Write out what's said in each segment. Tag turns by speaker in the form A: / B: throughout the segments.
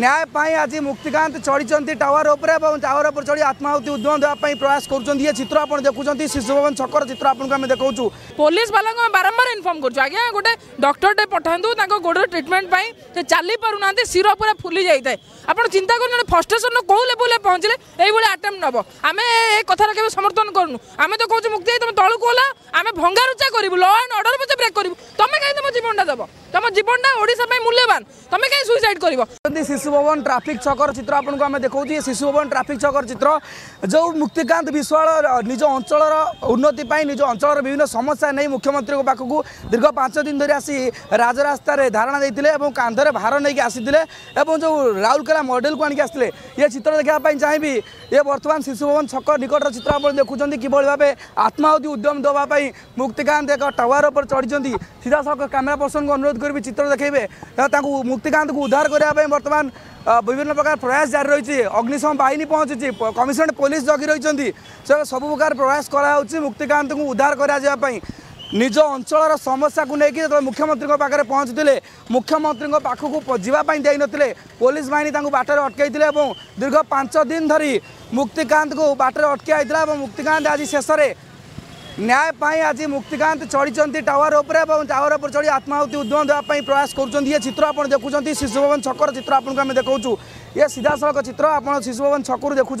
A: ন্যায় পাই আজ মুক্তিকান্ত চড়িচ্ছেন টাওয়ার উপরে এবং টাওয়ার উপরে চড়ি আত্মাহুতি উদ্যম দেওয়া প্রয়াস করছেন ইয়ে চিত্র আপনার দেখুছেন শিশু ভবন ছকর চিত্র আপনার আমি দেখছু পুলিশ
B: বালা বারম্বার ইনফর্ম করছু আজ্ঞা গোটে ডক্টরটে পঠান্তু তাঁর গোড়ের ট্রিটমেন্ট পাই সে চালি পারু না শির পুরা ফুলি যাই আপনার চিন্তা করুন জন ফ্রস্ট্রেসন কেউ লেভেলে পৌঁছলে এইভাবে আটেম্প নব আমি এ কথাটা কেবে সমর্থন করুন আমি তো কৌছু মুক্তি তুমি তলকু হল আমি ভঙ্গারুচা করবু ল আন্ড অর্ডর পছে ব্রেক করবু তুমি কাই তোমার জীবনটা দেব তোমার জীবনটা ওড়শা মূল্যবান তুমি কাই সুইসাইড
A: করব शिशुभवन ट्राफिक चित्र छकर चित आउँछु शिशुभवन ट्राफिक छकर चित्र जो मुक्तिकान्त विश्वाल निज अञ्चर उन्नतिपय निज अञ्चल विभिन्न समस्या नै मुख्यमन्त्रीको पाखु दीर्घ पांच दिन धरि आसि राजरास्तार धारणा कान्धेर भार नै आसिले एउटा राउरकेला मडेल् आणिक आएको चाहिँ यो बर्तन शिशुभवन छक निकटर चित्र आउँछ देखुन्छ कि भावे आत्माहु उद्यम दुई मुक्तिकांत एक टावर सीधा चढिन्छ सिधासँग पर्सन को अनुरोध गर् चित् देखै मुक्तिकांत को उद्धार गरेको बर्तान বিভিন্ন প্রকার প্রয়াস জারি রয়েছে অগ্নিশম বাহিনী পৌঁছিছি কমিশনারেট পুলিশ জগি রয়েছেন সে সব প্রকার প্রয়াস করা হচ্ছে মুক্তিকান্ত উদ্ধার করা যাওয়া নিজ সমস্যা কু নেই যেত মুখ্যমন্ত্রী পাখে পৌঁছুলে মুখ্যমন্ত্রী পাখক যাওয়া দিয়ে নিলে পুলিশ বাহিনী তাঁর বাটরে অটকাইলে এবং দীর্ঘ পাঁচ দিন ধর মুক্তিকান্ত বাটরে অটকাই এবং মুক্তিকান্ত আজ শেষে ন্যায় পাই আজি মুক্তিকান্ত চড়িচ্ছেন টাওয়ার উপরে এবং টাওয়ার উপরে চড়ি আত্মাহুতি উদ্যম দেওয়া প্রয়াস করছেন ইয়ে চিত্র আপনার দেখুম শিশুভবন ছকর চিত্র আপনার আমি দেখছু ইয়ে সিধাসলখ চিত্র আপনার শিশুভবন ছকর দেখুম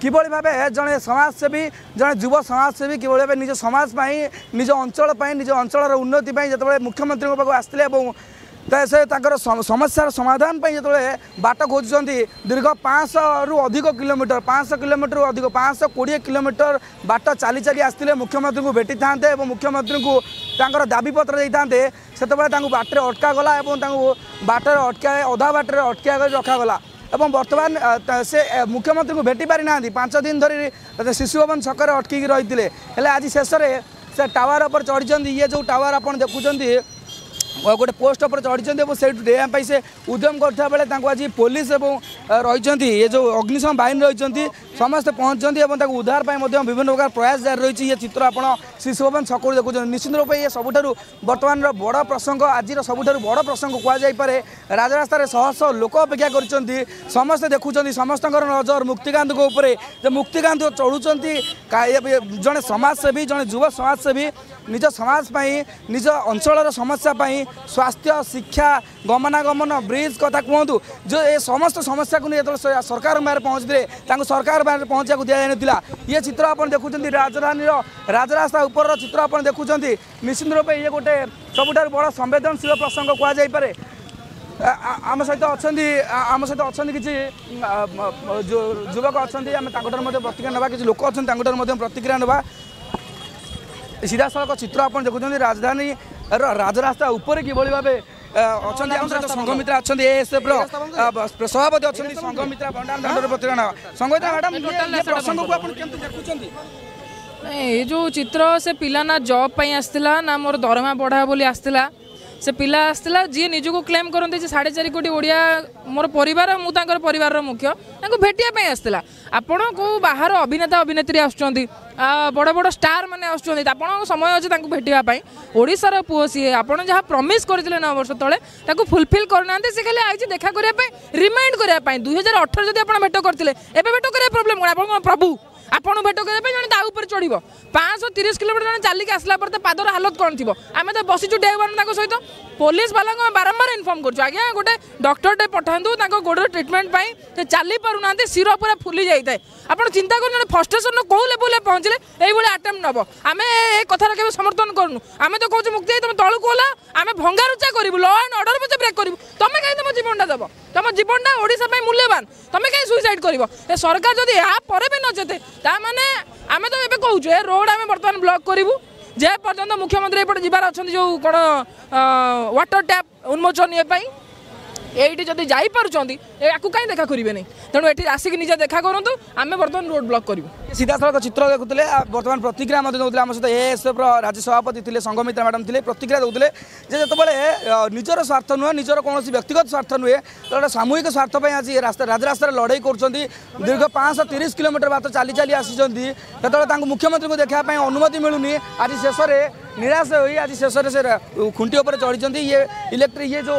A: কিভাবে ভাবে জনে সমাজসেবী জনে যুব সমাজসেবী কিভাবে ভাবে নিজ সমাজ পাই নিজ অঞ্চল পাই নিজ অঞ্চলর উন্নতি পাই যেতবে মুখ্যমন্ত্রী পাখ আসলে এবং तर समस्यार समाधानपे बाट खोजुन्छ दीर्घ रु अधिक किमिटर पाँचश किमिटर अधिक पाँचश कि किमिटर बाट चालिचालि आ मुख्यमन्त्री भेटिथाँते मुख्यमन्त्री तर दाबीपत्र बाटले अटकला बाटो अटक अधा बाटै अटक रखागला अर्तमान से को भेटी पारिहाँ पांच दिन धरी शिशुभवन छक अटकिक रहिले हो आज शेषले से टावार चढिन्छ यु टावार आउँछ देखुन्छ गए पोस्टर चढिन्छ उद्यम गर्दा बेला आज पोलिस रहि अग्निशम बाहिनी रहेछ समस्तै पहुँच उद्धारप विभिन्न प्रकार प्रयास जारी रहेछ य चित्र आउँछ शिशु भवन सकुन्छ निश्चिन्त रूपमा य सबुठु बर्तान र बड प्रसङ्ग आज सबुठु बड प्रसङ्ग कुरा राजरास्तै शोक अपेक्षा गरिन्छ समस्ते देखुन्छ समस्त मुक्तिकान्तको उप मुक्तिकान्त चढुन्छ जे समसेवी जन जुवसमाजसेवी ज समाजप निज अञ्चल समस्या स्वास्थ्य शिक्षा गमनागमन ब्रिज कथा कि जो ए समस्त समस्या सरकार बाहिर पहुँचले सरकार बाहिर पहुँचको दिन यत्र आउँछ देखुन राजधानी र राजरास्ता उपर चित्र आउँछ देखुन्छ निश्चिन्त रूप इटे सबुठु बड सम्वेदनशील प्रसङ्ग कुरा आम सहित अनि आम सहित अनि जुवक अहिले ता लोक प्रतिक्रिया न ସିଧାସଳଖ ଚିତ୍ର ଆପଣ ଦେଖୁଛନ୍ତି ରାଜଧାନୀର ରାଜରାସ୍ତା ଉପରେ କିଭଳି ଭାବେ ଅଛନ୍ତି ଆମ ସହିତ ସଂଘମିତ୍ରା ଅଛନ୍ତି ଏଏସ୍ଏଫ୍ର ସଭାପତି ଅଛନ୍ତି ସଂଘମିତ୍ରା ଭଣ୍ଡାର ଦଣ୍ଡର ପ୍ରତିରଣ ସଂଘମିତ୍ରା ମ୍ୟାଡ଼ାମ୍ ପ୍ରସଙ୍ଗକୁ ଆପଣ କେମିତି ଦେଖୁଛନ୍ତି
B: ଏ ଯେଉଁ ଚିତ୍ର ସେ ପିଲା ନା ଜବ୍ ପାଇଁ ଆସିଥିଲା ନା ମୋର ଦରମା ବଢ଼ା ବୋଲି ଆସିଥିଲା ସେ ପିଲା ଆସିଥିଲା ଯିଏ ନିଜକୁ କ୍ଲେମ୍ କରନ୍ତି ଯେ ସାଢ଼େ ଚାରି କୋଟି ଓଡ଼ିଆ ମୋର ପରିବାର ମୁଁ ତାଙ୍କର ପରିବାରର ମୁଖ୍ୟ ତାଙ୍କୁ ଭେଟିବା ପାଇଁ ଆସିଥିଲା ଆପଣ କେଉଁ ବାହାର ଅଭିନେତା ଅଭିନେତ୍ରୀ ଆସୁଛନ୍ତି ବଡ଼ ବଡ଼ ଷ୍ଟାର୍ ମାନେ ଆସୁଛନ୍ତି ଆପଣଙ୍କ ସମୟ ଅଛି ତାଙ୍କୁ ଭେଟିବା ପାଇଁ ଓଡ଼ିଶାର ପୁଅ ସିଏ ଆପଣ ଯାହା ପ୍ରମିସ୍ କରିଥିଲେ ନଅ ବର୍ଷ ତଳେ ତାକୁ ଫୁଲଫିଲ୍ କରୁନାହାନ୍ତି ସେ ଖାଲି ଆଇଛି ଦେଖା କରିବା ପାଇଁ ରିମାଇଣ୍ଡ କରିବା ପାଇଁ ଦୁଇ ଅଠର ଯଦି ଆପଣ ଭେଟ କରିଥିଲେ ଏବେ ଭେଟ କରିବା ପ୍ରୋବ୍ଲେମ୍ କ'ଣ ଆପଣ ପ୍ରଭୁ আপনার ভেট করা জন তা উপরে চড়ব পাঁচশো তিরিশ কিলোমিটার জন চালিকি আসলা পরে তো পাদর হালত কম থাকবে আমি তো বসিছু ডে ওয়ান তাঁর সহ পুলিশ বালা বারম্বার ইনফর্ম করছু আজ্ঞা গোটে ডক্টরটে পঠাতু তাঁর গোড়ের ট্রিটমেন্ট পাই সে চালি পু না শির পুরা ফুলি যাই আপনার চিন্তা করুন জন ফ্রস্ট্রেসন কেউ লেভেলে পৌঁছলে এইভাবে আটেম্প নব আমি এ কথার কেবে সমর্থন করুন আমি তো কৌছু মুক্তি তুমি তলকু হল আমি ভঙ্গারুচা করবু ল আন্ড অর্ডর পছে ব্রেক করবু তুমি কিন্তু তুম জীবনটা দেব তুম জীবনটা ওড়শা মূল্যবান তুমি কিন্তু সুইসাইড করব এ সরকার যদি এরপরে বি নচেতে ତାମାନେ ଆମେ ତ ଏବେ କହୁଛୁ ଏ ରୋଡ଼ ଆମେ ବର୍ତ୍ତମାନ ବ୍ଲକ୍ କରିବୁ ଯେ ପର୍ଯ୍ୟନ୍ତ ମୁଖ୍ୟମନ୍ତ୍ରୀ ଏପଟେ ଯିବାର ଅଛନ୍ତି ଯେଉଁ କ'ଣ ୱାଟର ଟ୍ୟାପ୍ ଉନ୍ମୋଚନ ଇଏ ପାଇଁ এইটি যদি যাইপারুচ্ছেন
A: একু কাই দেখা করবে না তেমন এটি আসিকি নিজে দেখা করতু আমি বর্তমানে রোড ব্লক করবু সিধাসলখ চিত্র দেখুলে বর্তমানে প্রতিক্রিয়া দেউলে আমার সহ এএসএফ রাজ্য সভাপতি লে সংঘমিত্রা ম্যাডাম লে প্রতিক্রিয়া দেউলে যে যেতবে নিজের স্বার্থ নুহে নিজের কৌশি ব্যক্তিগত স্বার্থ নুহে তো গোটে সামূহিক স্বার্থ আজ রাস্তা রাজরাস্তার লড়াই করছেন দীর্ঘ পাঁচশ তিরিশ কিলোমিটার বাত চাল চাল আসছেন যেত তা মুখ্যমন্ত্রী দেখা অনুমতি মিলুনি আজ শেষে निराश हो आज शेष से खुंटी उपर चढ़ी ये इलेक्ट्रिक ये जो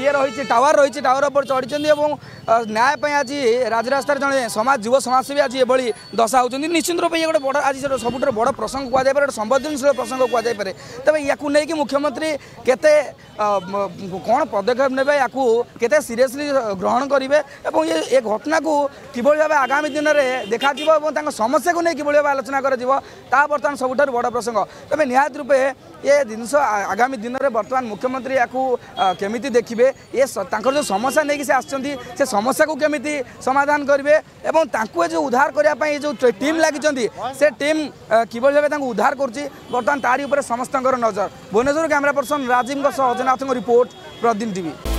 A: ये रही टावर रही टावर उपर चढ़ी और न्याय आज राजरास्तार जड़े समाज जुव समाजसेवी आज ये दशा होती निश्चित रूप ये गोटे बड़ आज सब बड़ प्रसंग कहपे गोटे संवेदनशील प्रसंग कहपे तेज या नहीं मुख्यमंत्री के कौन पदक्षेप ने केते सीरीयसली ग्रहण करेंगे ये ये घटना को किभली भाव आगामी दिन में देखा समस्या को नहीं कि आलोचना कर बर्तमान सबुठ बड़ प्रसंग तेज निहत ନିହାତି ରୂପେ ଏ ଜିନିଷ ଆଗାମୀ ଦିନରେ ବର୍ତ୍ତମାନ ମୁଖ୍ୟମନ୍ତ୍ରୀ ୟାକୁ କେମିତି ଦେଖିବେ ଏ ତାଙ୍କର ଯେଉଁ ସମସ୍ୟା ନେଇକି ସେ ଆସିଛନ୍ତି ସେ ସମସ୍ୟାକୁ କେମିତି ସମାଧାନ କରିବେ ଏବଂ ତାଙ୍କୁ ଏ ଯେଉଁ ଉଦ୍ଧାର କରିବା ପାଇଁ ଏ ଯେଉଁ ଟିମ୍ ଲାଗିଛନ୍ତି ସେ ଟିମ୍ କିଭଳି ଭାବେ ତାଙ୍କୁ ଉଦ୍ଧାର କରୁଛି ବର୍ତ୍ତମାନ ତାରି ଉପରେ ସମସ୍ତଙ୍କର ନଜର ଭୁବନେଶ୍ୱର କ୍ୟାମେରା ପର୍ସନ ରାଜୀବଙ୍କ ସହ ଅଜନାଥଙ୍କ ରିପୋର୍ଟ ପ୍ରଦୀପ ଟିଭି